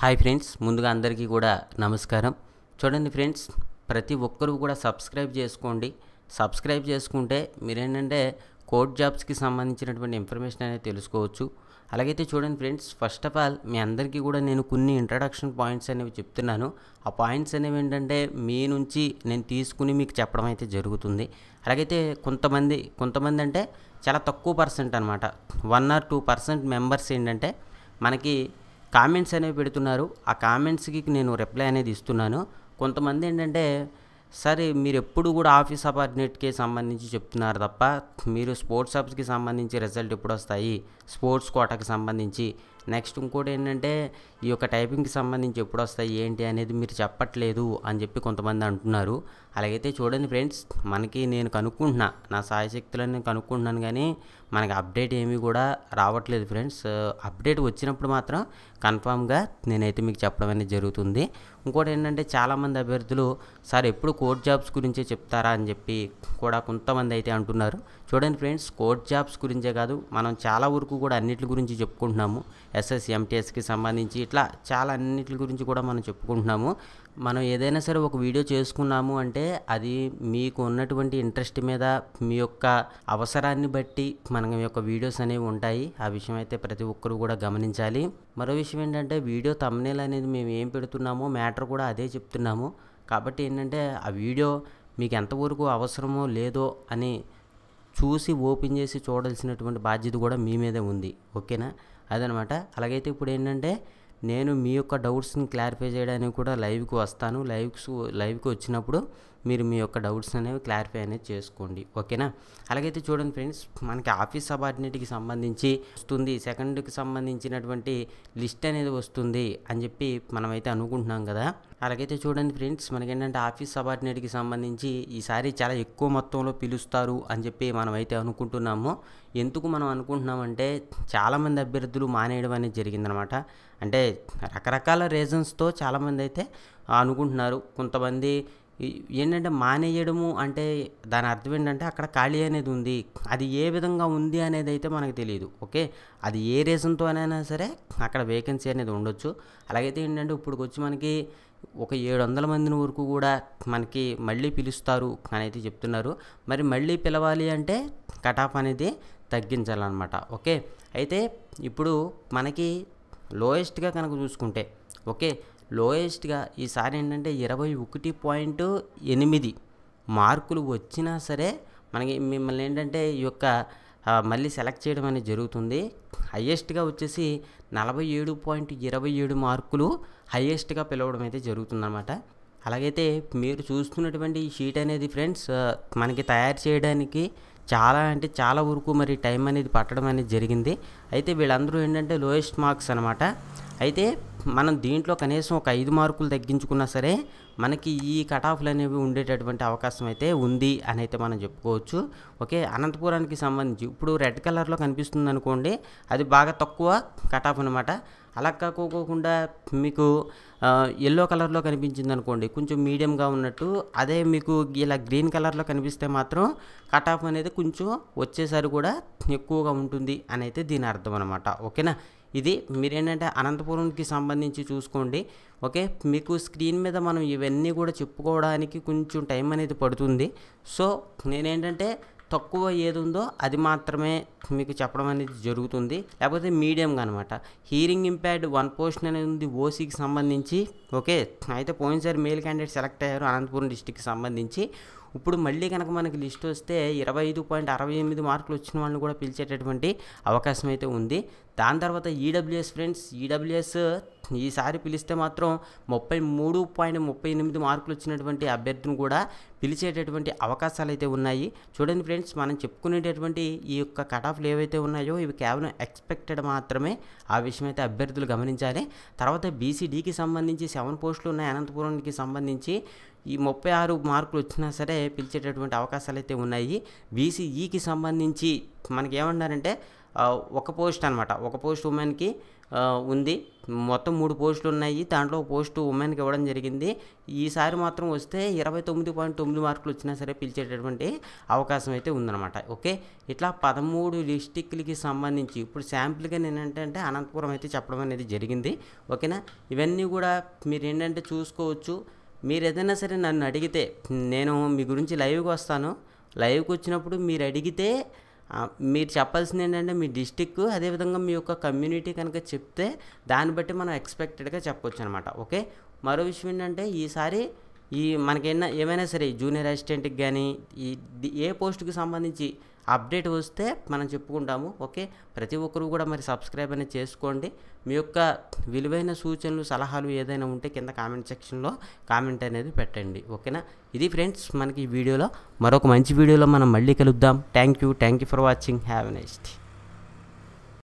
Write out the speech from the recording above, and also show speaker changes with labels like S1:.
S1: hi friends ముందుగా అందరికీ కూడా నమస్కారం చూడండి ఫ్రెండ్స్ ప్రతి ఒక్కరూ కూడా సబ్స్క్రైబ్ చేసుకోండి సబ్స్క్రైబ్ చేసుకుంటే మీరేంటంటే కోడ్ జాబ్స్కి సంబంధించినటువంటి ఇన్ఫర్మేషన్ అనేది తెలుసుకోవచ్చు అలాగైతే చూడండి ఫ్రెండ్స్ ఫస్ట్ ఆఫ్ ఆల్ మీ అందరికీ కూడా నేను కొన్ని ఇంట్రడక్షన్ పాయింట్స్ అనేవి చెప్తున్నాను ఆ పాయింట్స్ అనేవి ఏంటంటే మీ నుంచి నేను తీసుకుని మీకు చెప్పడం అయితే జరుగుతుంది అలాగైతే కొంతమంది కొంతమంది అంటే చాలా తక్కువ పర్సెంట్ అనమాట one or two percent members ఏంటంటే మనకి కామెంట్స్ అనేవి పెడుతున్నారు ఆ కామెంట్స్కి నేను రిప్లై అనేది ఇస్తున్నాను కొంతమంది ఏంటంటే సరే మీరు ఎప్పుడు కూడా ఆఫీస్ అపార్ట్మెంట్కి సంబంధించి చెప్తున్నారు తప్ప మీరు స్పోర్ట్స్ హబ్స్కి సంబంధించి రిజల్ట్ ఎప్పుడు వస్తాయి స్పోర్ట్స్ కోటకు సంబంధించి నెక్స్ట్ ఇంకోటి ఏంటంటే ఈ యొక్క టైపింగ్కి సంబంధించి ఎప్పుడు వస్తాయి ఏంటి అనేది మీరు చెప్పట్లేదు అని చెప్పి కొంతమంది అంటున్నారు అలాగైతే చూడండి ఫ్రెండ్స్ మనకి నేను కనుక్కుంటున్నా నా సాయశక్తులను నేను కనుక్కుంటున్నాను కానీ మనకి అప్డేట్ ఏమీ కూడా రావట్లేదు ఫ్రెండ్స్ అప్డేట్ వచ్చినప్పుడు మాత్రం కన్ఫామ్గా నేనైతే మీకు చెప్పడం అనేది జరుగుతుంది ఇంకోటి ఏంటంటే చాలామంది అభ్యర్థులు సార్ ఎప్పుడు కోర్ట్ జాబ్స్ గురించే చెప్తారా అని చెప్పి కూడా కొంతమంది అయితే అంటున్నారు చూడండి ఫ్రెండ్స్ కోర్ట్ జాబ్స్ గురించే కాదు మనం చాలా వరకు కూడా అన్నిటి గురించి చెప్పుకుంటున్నాము ఎస్ఎస్ఎంటీఎస్కి సంబంధించి ఇట్లా చాలా అన్నింటి గురించి కూడా మనం చెప్పుకుంటున్నాము మనం ఏదైనా సరే ఒక వీడియో చేసుకున్నాము అంటే అది మీకు ఉన్నటువంటి ఇంట్రెస్ట్ మీద మీ యొక్క అవసరాన్ని బట్టి మన యొక్క వీడియోస్ అనేవి ఉంటాయి ఆ విషయం అయితే ప్రతి ఒక్కరూ కూడా గమనించాలి మరో విషయం ఏంటంటే వీడియో తమ్నేల్ అనేది మేము ఏం పెడుతున్నామో మ్యాటర్ కూడా అదే చెప్తున్నాము కాబట్టి ఏంటంటే ఆ వీడియో మీకు ఎంతవరకు అవసరమో లేదో అని చూసి ఓపెన్ చేసి చూడాల్సినటువంటి బాధ్యత కూడా మీ మీదే ఉంది ఓకేనా అదనమాట అలాగైతే ఇప్పుడు ఏంటంటే నేను మీ యొక్క డౌట్స్ని క్లారిఫై చేయడానికి కూడా లైవ్కి వస్తాను లైవ్స్ లైవ్కి వచ్చినప్పుడు మీరు మీ యొక్క డౌట్స్ అనేవి క్లారిఫై అనేది చేసుకోండి ఓకేనా అలాగైతే చూడండి ఫ్రెండ్స్ మనకి ఆఫీస్ సబార్డినేట్కి సంబంధించి వస్తుంది సెకండ్కి సంబంధించినటువంటి లిస్ట్ అనేది వస్తుంది అని చెప్పి మనమైతే అనుకుంటున్నాం కదా అలాగైతే చూడండి ఫ్రెండ్స్ మనకేంటంటే ఆఫీస్ సబార్డినేట్కి సంబంధించి ఈసారి చాలా ఎక్కువ మొత్తంలో పిలుస్తారు అని చెప్పి మనమైతే అనుకుంటున్నాము ఎందుకు మనం అనుకుంటున్నామంటే చాలామంది అభ్యర్థులు మానేయడం అనేది జరిగిందనమాట అంటే రకరకాల రీజన్స్తో చాలామంది అయితే అనుకుంటున్నారు కొంతమంది ఏంటంటే మానేయడము అంటే దాని అర్థం ఏంటంటే అక్కడ ఖాళీ అనేది ఉంది అది ఏ విధంగా ఉంది అనేది అయితే మనకు తెలియదు ఓకే అది ఏ రీజన్తోనైనా సరే అక్కడ వేకెన్సీ అనేది ఉండొచ్చు అలాగైతే ఏంటంటే ఇప్పుడు వచ్చి మనకి ఒక ఏడు వందల మందిని వరకు కూడా మనకి మళ్ళీ పిలుస్తారు అని అయితే చెప్తున్నారు మరి మళ్ళీ పిలవాలి అంటే ఆఫ్ అనేది తగ్గించాలన్నమాట ఓకే అయితే ఇప్పుడు మనకి లోయెస్ట్గా కనుక చూసుకుంటే ఓకే లోయెస్ట్గా ఈసారి ఏంటంటే ఇరవై ఒకటి పాయింట్ ఎనిమిది మార్కులు వచ్చినా సరే మనకి మిమ్మల్ని ఏంటంటే ఈ యొక్క మళ్ళీ సెలెక్ట్ చేయడం అనేది జరుగుతుంది హయ్యెస్ట్గా వచ్చేసి నలభై ఏడు పాయింట్ ఇరవై ఏడు మార్కులు హయ్యెస్ట్గా పిలవడం అయితే జరుగుతుందన్నమాట అలాగైతే మీరు చూస్తున్నటువంటి ఈ షీట్ అనేది ఫ్రెండ్స్ మనకి తయారు చేయడానికి చాలా అంటే చాలా వరకు మరి టైం అనేది పట్టడం అనేది జరిగింది అయితే వీళ్ళందరూ ఏంటంటే లోయెస్ట్ మార్క్స్ అనమాట అయితే మనం దీంట్లో కనీసం ఒక ఐదు మార్కులు తగ్గించుకున్నా సరే మనకి ఈ కటాఫ్లు అనేవి ఉండేటటువంటి అవకాశం అయితే ఉంది అని అయితే మనం చెప్పుకోవచ్చు ఓకే అనంతపురానికి సంబంధించి ఇప్పుడు రెడ్ కలర్లో కనిపిస్తుంది అనుకోండి అది బాగా తక్కువ కటాఫ్ అనమాట అలా కాకోకుండా మీకు ఎల్లో కలర్లో కనిపించింది అనుకోండి కొంచెం మీడియంగా ఉన్నట్టు అదే మీకు ఇలా గ్రీన్ కలర్లో కనిపిస్తే మాత్రం కట్ ఆఫ్ అనేది కొంచెం వచ్చేసరి కూడా ఎక్కువగా ఉంటుంది అని అయితే దీని అర్థం అనమాట ఓకేనా ఇది మీరు ఏంటంటే అనంతపురంకి సంబంధించి చూసుకోండి ఓకే మీకు స్క్రీన్ మీద మనం ఇవన్నీ కూడా చెప్పుకోవడానికి కొంచెం టైం అనేది పడుతుంది సో నేనేంటంటే తక్కువ ఏది ఉందో అది మాత్రమే మీకు చెప్పడం అనేది జరుగుతుంది లేకపోతే మీడియంగా అనమాట హీరింగ్ ఇంపాక్ట్ వన్ పోర్షన్ అనేది ఉంది ఓసీకి సంబంధించి ఓకే అయితే పోయినసారి మేల్ క్యాండిడేట్ సెలెక్ట్ అయ్యారు అనంతపురం డిస్టిక్కి సంబంధించి ఇప్పుడు మళ్ళీ కనుక మనకి లిస్ట్ వస్తే ఇరవై ఐదు పాయింట్ అరవై ఎనిమిది మార్కులు వచ్చిన వాళ్ళని కూడా పిలిచేటటువంటి అవకాశం అయితే ఉంది దాని తర్వాత ఈడబ్ల్యూఎస్ ఫ్రెండ్స్ ఈడబ్ల్యూఎస్ ఈసారి పిలిస్తే మాత్రం ముప్పై మూడు పాయింట్ ముప్పై ఎనిమిది మార్కులు వచ్చినటువంటి అభ్యర్థిని కూడా పిలిచేటటువంటి అవకాశాలు అయితే ఉన్నాయి చూడండి ఫ్రెండ్స్ మనం చెప్పుకునేటటువంటి ఈ యొక్క కటాఫ్లు ఏవైతే ఉన్నాయో ఇవి కేవలం ఎక్స్పెక్టెడ్ మాత్రమే ఆ విషయం అయితే అభ్యర్థులు గమనించాలి తర్వాత బీసీడీకి సంబంధించి సెవెన్ పోస్టులు ఉన్నాయి అనంతపురానికి సంబంధించి ఈ ముప్పై ఆరు మార్కులు వచ్చినా సరే పిలిచేటటువంటి అవకాశాలు అయితే ఉన్నాయి బీసీఈకి e సంబంధించి మనకి ఏమన్నారంటే ఒక పోస్ట్ అనమాట ఒక పోస్ట్ ఉమెన్కి ఉంది మొత్తం మూడు పోస్టులు ఉన్నాయి దాంట్లో పోస్ట్ ఉమెన్కి ఇవ్వడం జరిగింది ఈసారి మాత్రం వస్తే ఇరవై తొమ్మిది పాయింట్ తొమ్మిది మార్కులు వచ్చినా సరే పిలిచేటటువంటి అవకాశం అయితే ఉందన్నమాట ఓకే ఇట్లా పదమూడు డిస్టిక్లకి సంబంధించి ఇప్పుడు శాంపుల్గా నేను ఏంటంటే అనంతపురం అయితే చెప్పడం అనేది జరిగింది ఓకేనా ఇవన్నీ కూడా మీరు ఏంటంటే చూసుకోవచ్చు మీరు ఏదైనా సరే నన్ను అడిగితే నేను మీ గురించి లైవ్కి వస్తాను లైవ్కి వచ్చినప్పుడు మీరు అడిగితే మీరు చెప్పాల్సింది ఏంటంటే మీ డిస్టిక్ అదేవిధంగా మీ యొక్క కమ్యూనిటీ కనుక చెప్తే దాన్ని బట్టి మనం ఎక్స్పెక్టెడ్గా చెప్పొచ్చు అనమాట ఓకే మరో విషయం ఏంటంటే ఈసారి ఈ మనకి ఏమైనా సరే జూనియర్ అసిస్టెంట్కి కానీ ఈ ఏ పోస్ట్కి సంబంధించి అప్డేట్ వస్తే మనం చెప్పుకుంటాము ఓకే ప్రతి ఒక్కరు కూడా మరి సబ్స్క్రైబ్ అనేది చేసుకోండి మీ యొక్క విలువైన సూచనలు సలహాలు ఏదైనా ఉంటే కింద కామెంట్ సెక్షన్లో కామెంట్ అనేది పెట్టండి ఓకేనా ఇది ఫ్రెండ్స్ మనకి ఈ వీడియోలో మరొక మంచి వీడియోలో మనం మళ్ళీ కలుద్దాం thank you thank you for watching have day